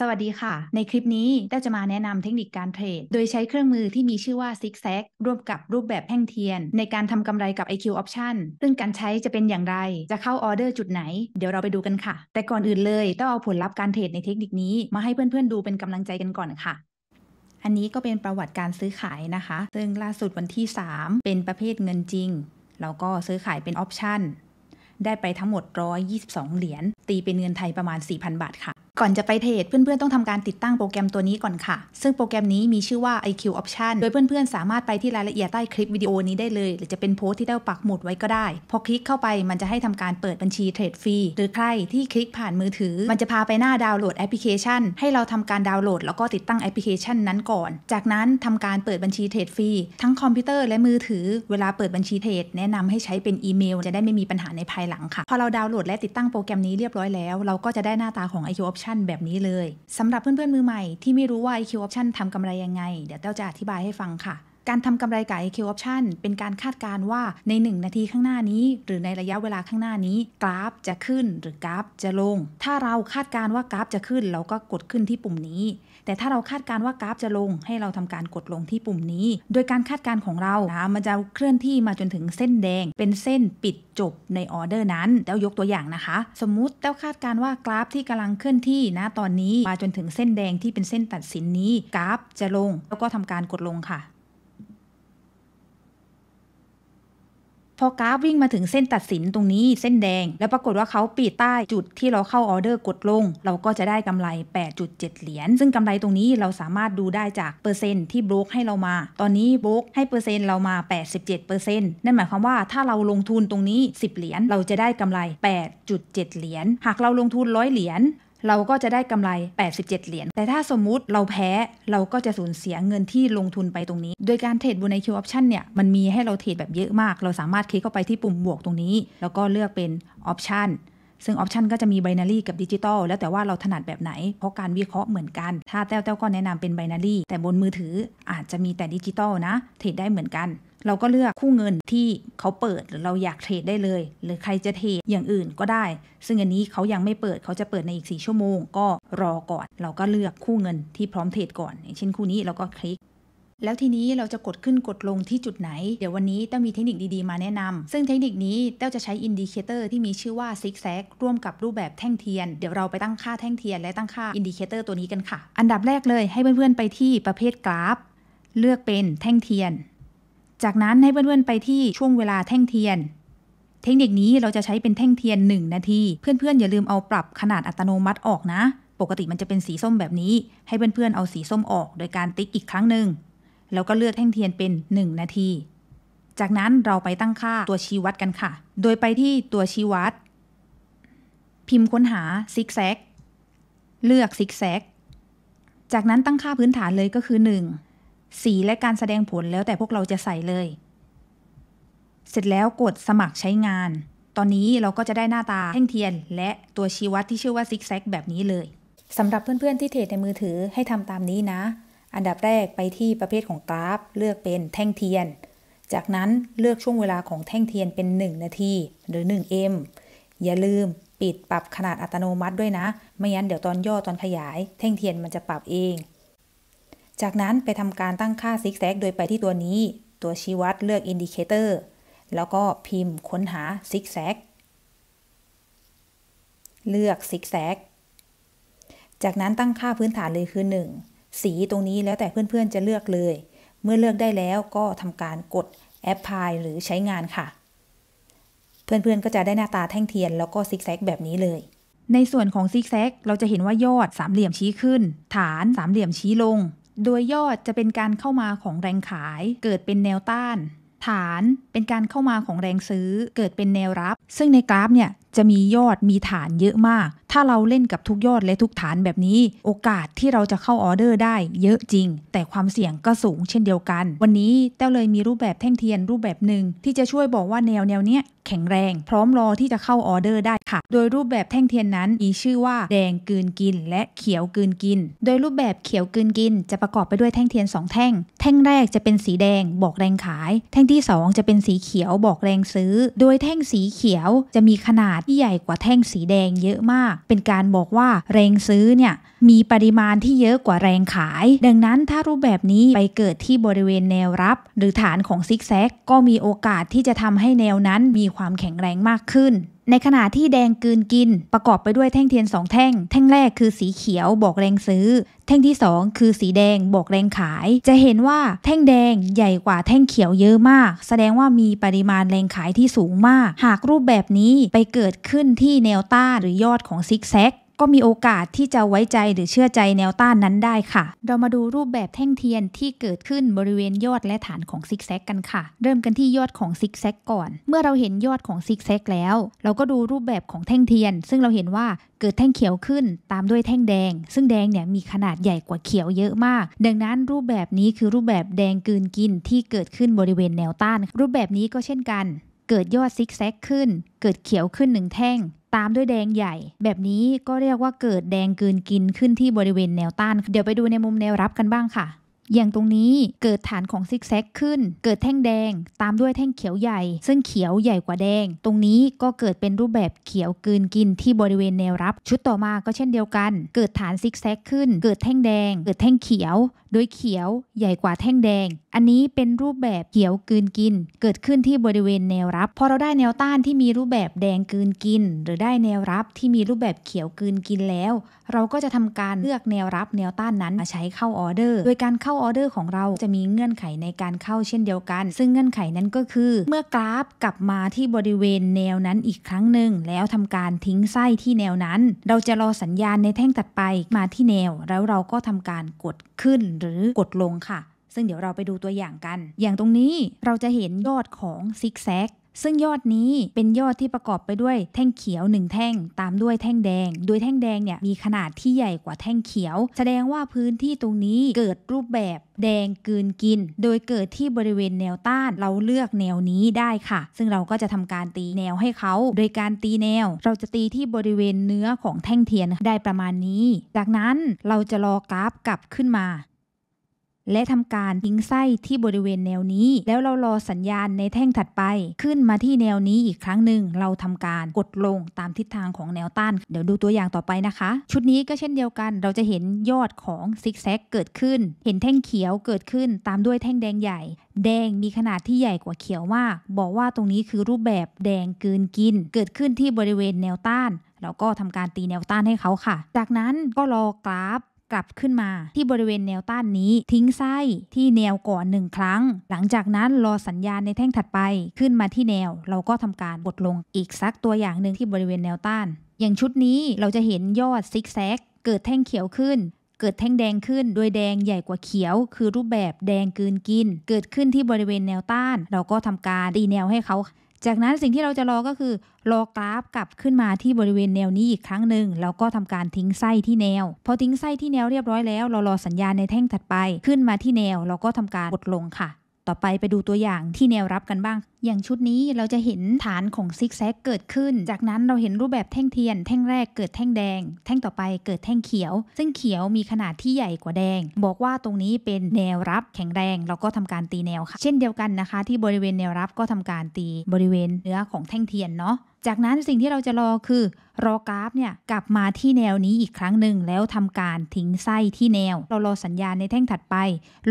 สวัสดีค่ะ ในคลิปนี้ไต้จะมาแนะนำเทคนิคการเทรดโดยใช้เครื่องมือที่มีชื่อว่าซิกแซกร่วมกับรูปแบบแห่งเทียน ในการทำกำไรกับ IQ Option ซึ่งการใช้จะเป็นอย่างไรจะเข้าออเดอร์จุดไหน เดี๋ยวเราไปดูกันค่ะ แต่ก่อนอื่นเลย ต้องเอาผลลัพธ์การเทรดในเทคนิคนี้ มาให้เพื่อนๆดูเป็นกำลังใจกันก่อนค่ะ อันนี้ก็เป็นประวัติการซื้อขายนะคะ ซึ่งล่าสุดวันที่ 3 เป็นประเภทเงินจริงแล้วก็ซื้อขายเป็นออปชั่นได้ไปทั้งหมด 122เหรียญตีเป็นเงินไทยประมาณ4,000บาทค่ะก่อนจะไปเทรดเพื่อนๆ ต้องทำการติดตั้งโปรแกรมตัวนี้ก่อนค่ะ ซึ่งโปรแกรมนี้มีชื่อว่า IQ Option โดยเพื่อนๆ สามารถไปที่รายละเอียดใต้คลิปวิดีโอนี้ได้เลย หรือจะเป็นโพสที่ได้ปักหมุดไว้ก็ได้ พอคลิกเข้าไปมันจะให้ทำการเปิดบัญชีเทรดฟรีหรือใครที่คลิกผ่านมือถือ มันจะพาไปหน้าดาวน์โหลดแอปพลิเคชัน ให้เราทำการดาวน์โหลดแล้วก็ติดตั้งแอปพลิเคชันนั้นก่อน จากนั้นทำการเปิดบัญชีเทรดฟรีทั้งคอมพิวเตอร์และมือถือเวลาเปิดบัญชีเทรดแนะนำให้ใช้เป็นอีเมลจะได้ไม่มีปัญหาในภายหลังค่ะพอเราดาวน์โหลดและติดตั้งโปรแกรมนี้เรียบร้อยแล้วเราก็จะได้หน้าตาของ IQ Option Option แบบนี้เลยสำหรับเพื่อน ๆ มือใหม่ที่ไม่รู้ว่า IQ Option ทำกำไรยังไง เดี๋ยวเต้าจะอธิบายให้ฟังค่ะ การทำกำไรกับ IQ Option เป็นการคาดการณ์ว่าใน 1 นาทีข้างหน้านี้ หรือในระยะเวลาข้างหน้านี้กราฟจะขึ้นหรือกราฟจะลง ถ้าเราคาดการณ์ว่ากราฟ จะขึ้น เราก็กดขึ้นที่ปุ่มนี้แต่ถ้าเราคาดการว่ากราฟจะลง ให้เราทำการกดลงที่ปุ่มนี้ โดยการคาดการของเรานะมันจะเคลื่อนที่มาจนถึงเส้นแดง เป็นเส้นปิดจบในออเดอร์นั้นแล้วยกตัวอย่างนะคะ สมมุติเต้าคาดการว่ากราฟ ที่กำลังเคลื่อนที่นะตอนนี้ มาจนถึงเส้นแดงที่เป็นเส้นตัดสินนี้ กราฟจะลงแล้วก็ทำการกดลงค่ะพอกราฟวิ่งมาถึงเส้นตัดสินตรงนี้เส้นแดง แล้วปรากฏว่าเขาปิดใต้จุดที่เราเข้าออเดอร์กดลง เราก็จะได้กำไร 8.7 เหรียญซึ่งกำไรตรงนี้เราสามารถดูได้จากเปอร์เซ็นต์ที่บล็อกให้เรามา ตอนนี้บล็อกให้เปอร์เซ็นต์เรามา 87%นั่นหมายความว่าถ้าเราลงทุนตรงนี้ 10 เหรียญเราจะได้กำไร 8.7 เหรียญหากเราลงทุน 100 เหรียญเราก็จะได้กำไร 87 เหรียญ แต่ถ้าสมมุติเราแพ้เราก็จะสูญเสียเงินที่ลงทุนไปตรงนี้ โดยการเทรดบนในคิวออปชันเนี่ยมันมีให้เราเทรดแบบเยอะมาก เราสามารถคลิกเข้าไปที่ปุ่มบวกตรงนี้ แล้วก็เลือกเป็นออปชันซึ่งออปชันก็จะมีไบนารีกับดิจิตอลแล้วแต่ว่าเราถนัดแบบไหน เพราะการวิเคราะห์เหมือนกัน ถ้าแต้วแต้วก็แนะนำเป็นไบนารีแต่บนมือถืออาจจะมีแต่ดิจิตอลนะ เทรดได้เหมือนกันเราก็เลือกคู่เงินที่เขาเปิดหรือเราอยากเทรดได้เลย หรือใครจะเทรดอย่างอื่นก็ได้ ซึ่งอันนี้เขายังไม่เปิดเขาจะเปิดในอีก 4 ชั่วโมงก็รอก่อน เราก็เลือกคู่เงินที่พร้อมเทรดก่อนอย่างเช่นคู่นี้เราก็คลิก แล้วทีนี้เราจะกดขึ้นกดลงที่จุดไหน เดี๋ยววันนี้เต้ามีเทคนิคดี ๆ มาแนะนำ ซึ่งเทคนิคนี้เต้าจะใช้อินดิเคเตอร์ที่มีชื่อว่าซิกแซกร่วมกับรูปแบบแท่งเทียนเดี๋ยวเราไปตั้งค่าแท่งเทียนและตั้งค่าอินดิเคเตอร์ตัวนี้กันค่ะ อันดับแรกเลย ให้เพื่อนๆไปที่ประเภทกราฟ เลือกเป็นแท่งเทียนจากนั้นให้เพื่อนๆไปที่ช่วงเวลาแท่งเทียน เทคนิคนี้เราจะใช้เป็นแท่งเทียน 1 นาที เพื่อนๆ อย่าลืมเอาปรับขนาดอัตโนมัติออกนะ ปกติมันจะเป็นสีส้มแบบนี้ ให้เพื่อนๆ เอาสีส้มออก โดยการติ๊กอีกครั้งหนึ่งแล้วก็เลือกแท่งเทียนเป็น 1 นาที จากนั้นเราไปตั้งค่าตัวชี้วัดกันค่ะ โดยไปที่ตัวชี้วัด พิมพ์ค้นหาซิกแซก เลือกซิกแซก จากนั้นตั้งค่าพื้นฐานเลยก็คือ 1สีและการแสดงผลแล้วแต่พวกเราจะใส่เลย เสร็จแล้วกดสมัครใช้งาน ตอนนี้เราก็จะได้หน้าตาแท่งเทียน และตัวชี้วัดที่ชื่อว่าซิกแซกแบบนี้เลย สำหรับเพื่อนๆ ที่เทรดในมือถือให้ทำตามนี้นะ อันดับแรกไปที่ประเภทของกราฟ เลือกเป็นแท่งเทียน จากนั้นเลือกช่วงเวลาของแท่งเทียนเป็น 1 นาที หรือ 1M อย่าลืมปิดปรับขนาดอัตโนมัติด้วยนะ ไม่งั้นเดี๋ยวตอนย่อตอนขยาย แท่งเทียนมันจะปรับเองจากนั้นไปทำการตั้งค่าซิกแซกโดยไปที่ตัวนี้ ตัวชี้วัดเลือกอินดิเคเตอร์ แล้วก็พิมพ์ค้นหาซิกแซก เลือกซิกแซก จากนั้นตั้งค่าพื้นฐานเลยคือ1สีตรงนี้แล้วแต่เพื่อนๆจะเลือกเลย เมื่อเลือกได้แล้วก็ทำการกด a พ p l y หรือใช้งานค่ะ เพื่อนๆก็จะได้หน้าตาแท่งเทียน แล้วก็ซิกแซกแบบนี้เลย ในส่วนของซิกแซกเราจะเห็นว่ายอดสามเหลี่ยมชี้ขึ้น ฐานสามเหลี่ยมชี้ลงโดยยอดจะเป็นการเข้ามาของแรงขายเกิดเป็นแนวต้าน ฐานเป็นการเข้ามาของแรงซื้อเกิดเป็นแนวรับ ซึ่งในกราฟเนี่ยจะมียอดมีฐานเยอะมาก ถ้าเราเล่นกับทุกยอดและทุกฐานแบบนี้ โอกาสที่เราจะเข้าออเดอร์ได้เยอะจริง แต่ความเสี่ยงก็สูงเช่นเดียวกัน วันนี้แต้วเลยมีรูปแบบแท่งเทียนรูปแบบหนึ่งที่จะช่วยบอกว่าแนวแนวเนี้ยแข็งแรง พร้อมรอที่จะเข้าออเดอร์ได้ค่ะ โดยรูปแบบแท่งเทียนนั้นมีชื่อว่าแดงกืนกินและเขียวกืนกิน โดยรูปแบบเขียวกืนกิน จะประกอบไปด้วยแท่งเทียน 2 แท่ง แท่งแรกจะเป็นสีแดงบอกแรงขาย แท่งที่2จะเป็นสีเขียวบอกแรงซื้อ โดยแท่งสีเขียวจะมีขนาดที่ใหญ่กว่าแท่งสีแดงเยอะมาก เป็นการบอกว่าแรงซื้อเนี่ยมีปริมาณที่เยอะกว่าแรงขาย ดังนั้นถ้ารูปแบบนี้ไปเกิดที่บริเวณแนวรับ หรือฐานของซิกแซก ก็มีโอกาสที่จะทำให้แนวนั้นมีความแข็งแรงมากขึ้นในขณะที่แดงกืนกินประกอบไปด้วยแท่งเทียนสองแท่ง แท่งแรกคือสีเขียวบอกแรงซื้อ แท่งที่ 2 คือสีแดงบอกแรงขาย จะเห็นว่าแท่งแดงใหญ่กว่าแท่งเขียวเยอะมาก แสดงว่ามีปริมาณแรงขายที่สูงมาก หากรูปแบบนี้ไปเกิดขึ้นที่แนวต้าหรือยอดของซิกแซกก็มีโอกาสที่จะไว้ใจหรือเชื่อใจแนวต้านนั้นได้ค่ะ เรามาดูรูปแบบแท่งเทียนที่เกิดขึ้นบริเวณยอดและฐานของซิกแซกกันค่ะ เริ่มกันที่ยอดของซิกแซกก่อน เมื่อเราเห็นยอดของซิกแซกแล้ว เราก็ดูรูปแบบของแท่งเทียน ซึ่งเราเห็นว่าเกิดแท่งเขียวขึ้นตามด้วยแท่งแดง ซึ่งแดงเนี่ยมีขนาดใหญ่กว่าเขียวเยอะมาก ดังนั้นรูปแบบนี้คือรูปแบบแดงกืนกินที่เกิดขึ้นบริเวณแนวต้าน รูปแบบนี้ก็เช่นกัน เกิดยอดซิกแซกขึ้น เกิดเขียวขึ้นหนึ่งแท่งตามด้วยแดงใหญ่ แบบนี้ก็เรียกว่าเกิดแดงเกินกินขึ้นที่บริเวณแนวต้าน เดี๋ยวไปดูในมุมแนวรับกันบ้างค่ะอย่างตรงนี้เกิดฐานของซิกแซกขึ้น เกิดแท่งแดง ตามด้วยแท่งเขียวใหญ่ ซึ่งเขียวใหญ่กว่าแดง ตรงนี้ก็เกิดเป็นรูปแบบเขียวกืนกินที่บริเวณแนวรับ ชุดต่อมาก็เช่นเดียวกัน เกิดฐานซิกแซกขึ้น เกิดแท่งแดง เกิดแท่งเขียว โดยเขียวใหญ่กว่าแท่งแดง อันนี้เป็นรูปแบบเขียวกืนกิน เกิดขึ้นที่บริเวณแนวรับพอเราได้แนวต้านที่มีรูปแบบแดงกืนกิน หรือได้แนวรับที่มีรูปแบบเขียวกืนกินแล้วเราก็จะทำการเลือกแนวรับแนวต้านนั้นมาใช้เข้าออเดอร์โดยการเข้าาออเดอร์ของเราจะมีเงื่อนไขในการเข้าเช่นเดียวกัน ซึ่งเงื่อนไขนั้นก็คือ เมื่อกราฟกลับมาที่บริเวณแนวนั้นอีกครั้งหนึ่ง แล้วทำการทิ้งไส้ที่แนวนั้น เราจะรอสัญญาณในแท่งตัดไปมาที่แนว แล้วเราก็ทำการกดขึ้นหรือกดลงค่ะ ซึ่งเดี๋ยวเราไปดูตัวอย่างกัน อย่างตรงนี้เราจะเห็นยอดของซิกแซกซึ่งยอดนี้เป็นยอดที่ประกอบไปด้วยแท่งเขียว 1 แท่งตามด้วยแท่งแดง โดยแท่งแดงเนี่ยมีขนาดที่ใหญ่กว่าแท่งเขียว แสดงว่าพื้นที่ตรงนี้เกิดรูปแบบ แดงกืนกิน โดยเกิดที่บริเวณแนวต้านเราเลือกแนวนี้ได้ค่ะ ซึ่งเราก็จะทำการตีแนวให้เขาโดยการตีแนว เราจะตีที่บริเวณเนื้อของแท่งเทียนได้ประมาณนี้จากนั้นเราจะรอกราฟกลับขึ้นมาและทำการทิ้งไส้ที่บริเวณแนวนี้ แล้วเรารอสัญญาณในแท่งถัดไป ขึ้นมาที่แนวนี้อีกครั้งหนึ่งเราทำการกดลงตามทิศทางของแนวต้าน เดี๋ยวดูตัวอย่างต่อไปนะคะ ชุดนี้ก็เช่นเดียวกันเราจะเห็นยอดของซิกแซกเกิดขึ้น เห็นแท่งเขียวเกิดขึ้นตามด้วยแท่งแดงใหญ่ แดงมีขนาดที่ใหญ่กว่าเขียวมากบอกว่าตรงนี้คือรูปแบบแดงกืนกิน เกิดขึ้นที่บริเวณแนวต้านแล้วก็ทำการตีแนวต้านให้เขาค่ะ จากนั้นก็รอกราฟลับขึ้นมาที่บริเวณแนวต้านนี้ทิ้งไส้ที่แนวก่อนึ่งครั้ง หลังจากนั้นรอสัญญาณในแท่งถัดไปขึ้นมาที่แนวเราก็ทำการกดลงอีกสักตัวอย่างหนึ่งที่บริเวณแนวต้าน อย่างชุดนี้เราจะเห็นยอดซิกแซกเกิดแท่งเขียวขึ้น เกิดแท่งแดงขึ้น โดยแดงใหญ่กว่าเขียว คือรูปแบบแดงกืนกิน เกิดขึ้นที่บริเวณแนวต้าน เราก็ทำการตีแนวให้เขาจากนั้นสิ่งที่เราจะรอก็คือรอกราฟกลับขึ้นมาที่บริเวณแนวนี้อีกครั้งหนึ่งแล้วก็ทำการทิ้งไส้ที่แนวพอทิ้งไส้ที่แนวเรียบร้อยแล้วเรารอสัญญาณในแท่งถัดไปขึ้นมาที่แนวเราก็ทำการกดลงค่ะต่อไปไปดูตัวอย่างที่แนวรับกันบ้าง อย่างชุดนี้เราจะเห็นฐานของซิกแซกเกิดขึ้น จากนั้นเราเห็นรูปแบบแท่งเทียน แท่งแรกเกิดแท่งแดง แท่งต่อไปเกิดแท่งเขียว ซึ่งเขียวมีขนาดที่ใหญ่กว่าแดง บอกว่าตรงนี้เป็นแนวรับแข็งแรง เราก็ทำการตีแนวค่ะ เช่นเดียวกันนะคะ ที่บริเวณแนวรับก็ทำการตีบริเวณเนื้อของแท่งเทียนเนาะจากนั้นสิ่งที่เราจะรอคือรอกราฟเนี่ยกลับมาที่แนวนี้อีกครั้งหนึ่งแล้วทำการทิ้งไส้ที่แนว เรารอสัญญาณในแท่งถัดไป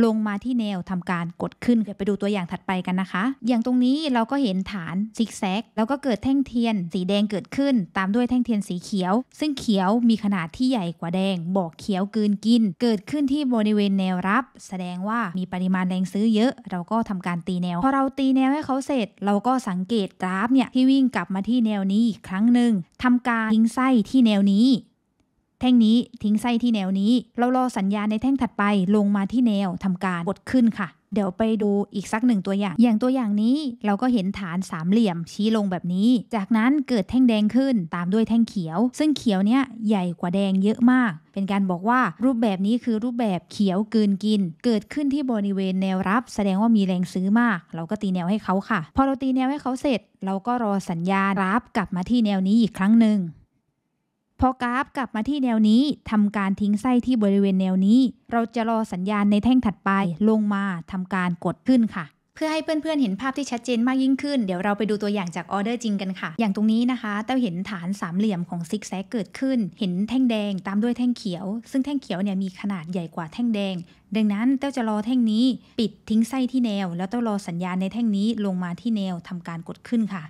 ลงมาที่แนวทำการกดขึ้นไปดูตัวอย่างถัดไปกันนะคะ อย่างตรงนี้เราก็เห็นฐานซิกแซกแล้วก็เกิดแท่งเทียน สีแดงเกิดขึ้นตามด้วยแท่งเทียนสีเขียว ซึ่งเขียวมีขนาดที่ใหญ่กว่าแดง บอกเขียวกืนกิน เกิดขึ้นที่บริเวณแนวรับ แสดงว่ามีปริมาณแรงซื้อเยอะ เราก็ทำการตีแนว พอเราตีแนวให้เขาเสร็จ เราก็สังเกตกราฟเนี่ยที่วิ่งกลับมาที่แนวนี้อีกครั้งหนึ่งทำการการทิ้งไส้ที่แนวนี้ แท่งนี้ ทิ้งไส้ที่แนวนี้ เรารอสัญญาณในแท่งถัดไปลงมาที่แนวทำการกดขึ้นค่ะเดี๋ยวไปดูอีกสักหนึ่งตัวอย่าง อย่างตัวอย่างนี้เราก็เห็นฐานสามเหลี่ยมชี้ลงแบบนี้ จากนั้นเกิดแท่งแดงขึ้นตามด้วยแท่งเขียว ซึ่งเขียวเนี้ยใหญ่กว่าแดงเยอะมาก เป็นการบอกว่ารูปแบบนี้คือรูปแบบเขียวกืนกิน เกิดขึ้นที่บริเวณแนวรับแสดงว่ามีแรงซื้อมาก เราก็ตีแนวให้เขาค่ะ พอเราตีแนวให้เขาเสร็จ เราก็รอสัญญาณรับกลับมาที่แนวนี้อีกครั้งหนึ่งพอกราฟกลับมาที่แนวนี้ทำการทิ้งไส้ที่บริเวณแนวนี้ เราจะรอสัญญาณในแท่งถัดไปลงมาทำการกดขึ้นค่ะ เพื่อให้เพื่อนๆเห็นภาพที่ชัดเจนมากยิ่งขึ้น เดี๋ยวเราไปดูตัวอย่างจากออเดอร์จริงกันค่ะ อย่างตรงนี้นะคะ เต้าเห็นฐานสามเหลี่ยมของซิกแซกเกิดขึ้น เห็นแท่งแดงตามด้วยแท่งเขียว ซึ่งแท่งเขียวเนี่ยมีขนาดใหญ่กว่าแท่งแดง ดังนั้นเต้าจะรอแท่งนี้ ปิดทิ้งไส้ที่แนว แล้วเต้ารอสัญญาณในแท่งนี้ลงมาที่แนวทำการกดขึ้นค่ะ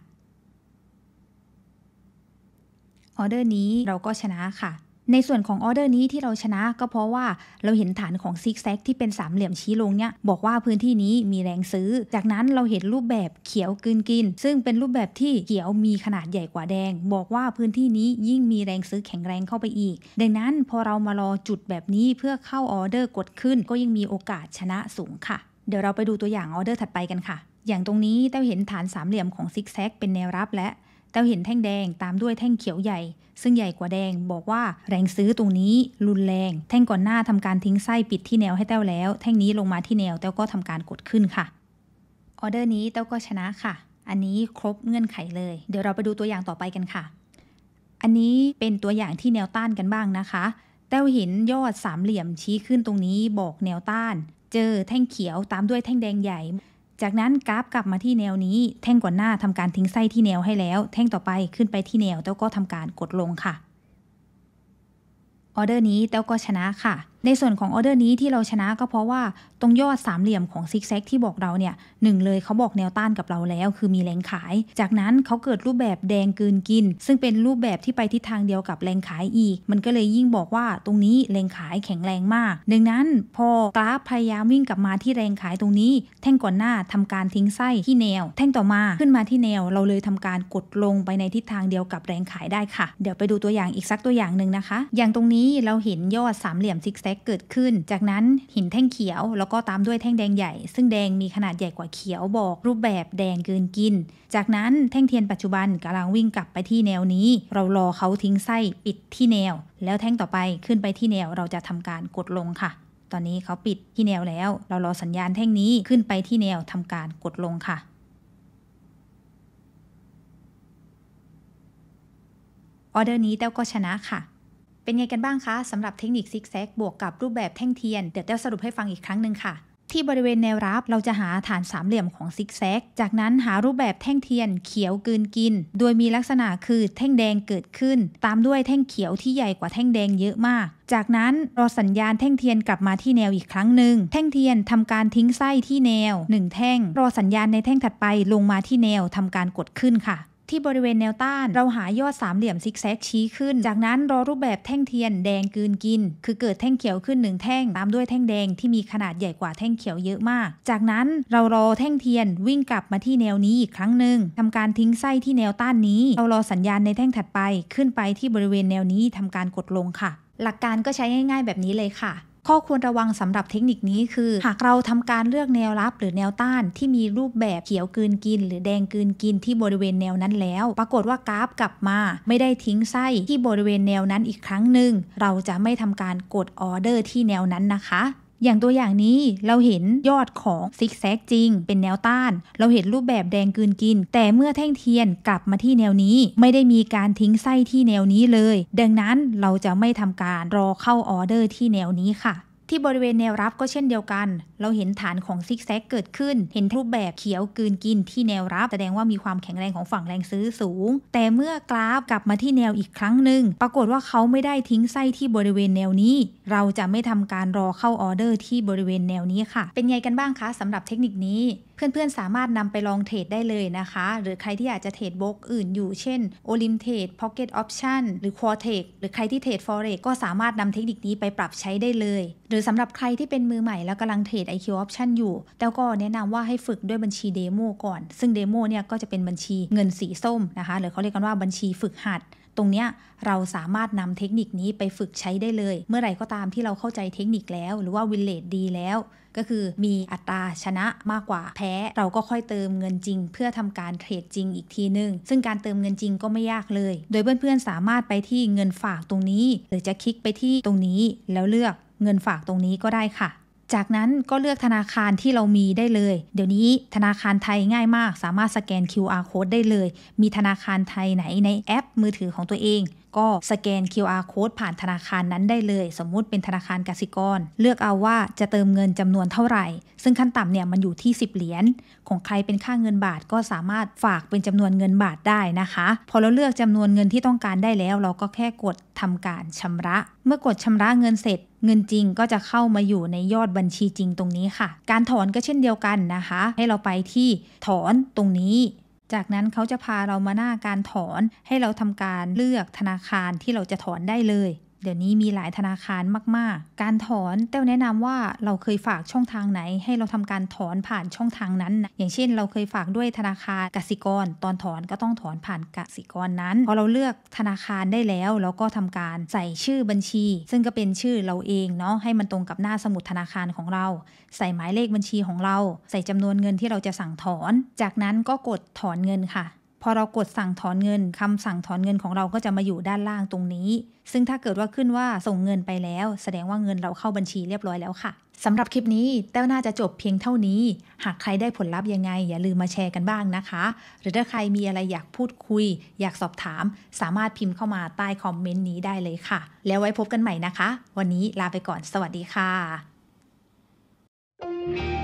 ออเดอร์นี้เราก็ชนะค่ะ ในส่วนของออเดอร์นี้ที่เราชนะก็เพราะว่าเราเห็นฐานของซิกแซกที่เป็นสามเหลี่ยมชี้ลงเนี่ยบอกว่าพื้นที่นี้มีแรงซื้อ จากนั้นเราเห็นรูปแบบเขียวกืนกิน ซึ่งเป็นรูปแบบที่เขียวมีขนาดใหญ่กว่าแดง บอกว่าพื้นที่นี้ยิ่งมีแรงซื้อแข็งแรงเข้าไปอีก ดังนั้นพอเรามารอจุดแบบนี้เพื่อเข้าออเดอร์กดขึ้น ก็ยังมีโอกาสชนะสูงค่ะ เดี๋ยวเราไปดูตัวอย่างออเดอร์ถัดไปกันค่ะ อย่างตรงนี้เต้าเห็นฐานสามเหลี่ยมของซิกแซกเป็นแนวรับและเ้าเห็นแท่งแดงตามด้วยแท่งเขียวใหญ่ ซึ่งใหญ่กว่าแดงบอกว่า แรงซื้อตรงนี้ รุนแรง แท่งก่อนหน้าทำการทิ้งไส้ปิดที่แนวให้แต้วแล้ว แท่งนี้ลงมาที่แนว แต้วก็ทำการกดขึ้นค่ะออเดอร์นี้เต้าก็ชนะค่ะอันนี้ครบเงื่อนไขเลย เดี๋ยวเราไปดูตัวอย่างต่อไปกันค่ะ อันนี้เป็นตัวอย่างที่แนวต้านกันบ้างนะคะ เต้าเห็นยอดสามเหลี่ยมชี้ขึ้นตรงนี้ บอกแนวต้าน เจอแท่งเขียวตามด้วยแท่งแดงใหญ่จากนั้นกราฟกลับมาที่แนวนี้ แท่งก่อนหน้าทำการทิ้งไส้ที่แนวให้แล้ว แท่งต่อไปขึ้นไปที่แนว แล้วก็ทำการกดลงค่ะออเดอร์นี้แล้วก็ชนะค่ะในส่วนของออเดอร์นี้ที่เราชนะก็เพราะว่าตรงยอดสามเหลี่ยมของซิกแซกที่บอกเราเนี่ยหนึ่งเลยเขาบอกแนวต้านกับเราแล้ว คือมีแรงขาย จากนั้นเขาเกิดรูปแบบแดงกืนกิน ซึ่งเป็นรูปแบบที่ไปทิศทางเดียวกับแรงขายอีก มันก็เลยยิ่งบอกว่าตรงนี้แรงขายแข็งแรงมากดังนั้นพอกราฟพยายามวิ่งกลับมาที่แรงขายตรงนี้ แท่งก่อนหน้าทำการทิ้งไส้ที่แนว แท่งต่อมาขึ้นมาที่แนว เราเลยทำการกดลงไปในทิศทางเดียวกับแรงขายได้ค่ะเดี๋ยวไปดูตัวอย่างอีกสักตัวอย่างหนึ่งนะคะ อย่างตรงนี้เราเห็นยอดสามเหลี่ยมซิกแซกกเกิดขึ้น จากนั้นหินแท่งเขียวแล้วก็ตามด้วยแท่งแดงใหญ่ ซึ่งแดงมีขนาดใหญ่กว่าเขียวบอกรูปแบบแดงเกินกิน จากนั้นแท่งเทียนปัจจุบันกำลังวิ่งกลับไปที่แนวนี้ เรารอเขาทิ้งไส้ปิดที่แนว แล้วแท่งต่อไปขึ้นไปที่แนวเราจะทำการกดลงค่ะ ตอนนี้เขาปิดที่แนวแล้ว เรารอสัญญาณแท่งนี้ขึ้นไปที่แนวทำการกดลงค่ะออเดอร์นี้เต้าก็ชนะค่ะเป็นไงกันบ้างคะสำหรับเทคนิคซิกแซกบวกกับรูปแบบแท่งเทียนเดี๋ยวเต้าสรุปให้ฟังอีกครั้งหนึ่งค่ะ ที่บริเวณแนวรับเราจะหาฐานสามเหลี่ยมของซิกแซกจากนั้นหารูปแบบแท่งเทียน เขียวกืนกิน โดยมีลักษณะคือแท่งแดงเกิดขึ้น ตามด้วยแท่งเขียวที่ใหญ่กว่าแท่งแดงเยอะมาก จากนั้น รอสัญญาณแท่งเทียนกลับมาที่แนวอีกครั้งหนึ่งแท่งเทียนทำการทิ้งไส้ที่แนว 1 แท่ง รอสัญญาณในแท่งถัดไปลงมาที่แนวทำการกดขึ้นค่ะที่บริเวณแนวต้าน เราหายอดสามเหลี่ยมซิกแซกชี้ขึ้น จากนั้นรอรูปแบบแท่งเทียน แดงกืนกิน คือเกิดแท่งเขียวขึ้นหนึ่งแท่งตามด้วยแท่งแดงที่มีขนาดใหญ่กว่าแท่งเขียวเยอะมาก จากนั้นเรารอแท่งเทียนวิ่งกลับมาที่แนวนี้อีกครั้งหนึ่งทำการทิ้งไส้ที่แนวต้านนี้ เรารอสัญญาณในแท่งถัดไปขึ้นไปที่บริเวณแนวนี้ทำการกดลงค่ะ หลักการก็ใช้ง่าย ๆ แบบนี้เลยค่ะข้อควรระวังสำหรับเทคนิคนี้คือ หากเราทำการเลือกแนวรับหรือแนวต้านที่มีรูปแบบเขียวกืนกินหรือแดงกืนกินที่บริเวณแนวนั้นแล้ว ปรากฏว่ากราฟกลับมาไม่ได้ทิ้งไส้ที่บริเวณแนวนั้นอีกครั้งหนึ่ง เราจะไม่ทำการกดออเดอร์ที่แนวนั้นนะคะอย่างตัวอย่างนี้เราเห็นยอดของซิกแซกจริงเป็นแนวต้าน เราเห็นรูปแบบแดงกืนกิน แต่เมื่อแท่งเทียนกลับมาที่แนวนี้ ไม่ได้มีการทิ้งไส้ที่แนวนี้เลย ดังนั้นเราจะไม่ทำการรอเข้าออเดอร์ที่แนวนี้ค่ะที่บริเวณแนวรับก็เช่นเดียวกัน เราเห็นฐานของซิกแซกเกิดขึ้น เห็นรูปแบบเขียวกืนกินที่แนวรับ แสดงว่ามีความแข็งแรงของฝั่งแรงซื้อสูง แต่เมื่อกราฟกลับมาที่แนวอีกครั้งหนึ่งปรากฏว่าเขาไม่ได้ทิ้งไส้ที่บริเวณแนวนี้ เราจะไม่ทำการรอเข้าออเดอร์ที่บริเวณแนวนี้ค่ะ เป็นไงกันบ้างคะสำหรับเทคนิคนี้เพื่อนๆสามารถนำไปลองเทรดได้เลยนะคะ หรือใครที่อยากจะเทรดบล็อกอื่นอยู่เช่น o l y m t r a d e Pocket Option หรือ Quartex หรือใครที่เทรด Forex ก็สามารถนำเทคนิคนี้ไปปรับใช้ได้เลย หรือสำหรับใครที่เป็นมือใหม่แล้วกำลังเทรด IQ Option อยู่ แต่ก็แนะนำว่าให้ฝึกด้วยบัญชีเดโมก่อน ซึ่งเดโมเนี่ยก็จะเป็นบัญชีเงินสีส้มนะคะ หรือเขาเรียกกันว่าบัญชีฝึกหัด ตรงเนี้ยเราสามารถนำเทคนิคนี้ไปฝึกใช้ได้เลย เมื่อไหร่ก็ตามที่เราเข้าใจเทคนิคแล้ว หรือว่าวินเลดดีแล้วก็คือมีอัตราชนะมากกว่า แพ้เราก็ค่อยเติมเงินจริง เพื่อทำการเทรดจริงอีกทีหนึ่งซึ่งการเติมเงินจริงก็ไม่ยากเลย โดยเพื่อนๆสามารถไปที่เงินฝากตรงนี้ หรือจะคลิกไปที่ตรงนี้ แล้วเลือกเงินฝากตรงนี้ก็ได้ค่ะ จากนั้นก็เลือกธนาคารที่เรามีได้เลย เดี๋ยวนี้ธนาคารไทยง่ายมากสามารถสแกน QR code ได้เลย มีธนาคารไทยไหนในแอปมือถือของตัวเองก็สแกน QR code ผ่านธนาคารนั้นได้เลยสมมุติเป็นธนาคารกสิกร เลือกเอาว่าจะเติมเงินจำนวนเท่าไหร่ ซึ่งขั้นต่ำเนี่ยมันอยู่ที่ 10เหรียญของใครเป็นค่าเงินบาทก็สามารถฝากเป็นจำนวนเงินบาทได้นะคะพอเราเลือกจำนวนเงินที่ต้องการได้แล้ว เราก็แค่กดทำการชำระ เมื่อกดชำระเงินเสร็จ เงินจริงก็จะเข้ามาอยู่ในยอดบัญชีจริงตรงนี้ค่ะ การถอนก็เช่นเดียวกันนะคะ ให้เราไปที่ ถอนตรงนี้จากนั้นเขาจะพาเรามาหน้าการถอน ให้เราทำการเลือกธนาคารที่เราจะถอนได้เลยเดี๋ยวนี้มีหลายธนาคารมากๆ การถอนเต้วแนะนำว่าเราเคยฝากช่องทางไหน ให้เราทำการถอนผ่านช่องทางนั้นนะอย่างเช่นเราเคยฝากด้วยธนาคารกสิกร ตอนถอนก็ต้องถอนผ่านกสิกรนั้น พอเราเลือกธนาคารได้แล้วเราก็ทำการใส่ชื่อบัญชี ซึ่งก็เป็นชื่อเราเองเนาะให้มันตรงกับหน้าสมุดธนาคารของเราใส่หมายเลขบัญชีของเรา ใส่จำนวนเงินที่เราจะสั่งถอน จากนั้นก็กดถอนเงินค่ะพอเรากดสั่งถอนเงินคำสั่งถอนเงินของเราก็จะมาอยู่ด้านล่างตรงนี้ ซึ่งถ้าเกิดว่าขึ้นว่าส่งเงินไปแล้ว แสดงว่าเงินเราเข้าบัญชีเรียบร้อยแล้วค่ะสำหรับคลิปนี้เต้าน่าจะจบเพียงเท่านี้ หากใครได้ผลลัพธ์ยังไง อย่าลืมมาแชร์กันบ้างนะคะ หรือถ้าใครมีอะไรอยากพูดคุยอยากสอบถาม สามารถพิมพ์เข้ามาใต้คอมเมนต์นี้ได้เลยค่ะ แล้วไว้พบกันใหม่นะคะ วันนี้ลาไปก่อน สวัสดีค่ะ thank you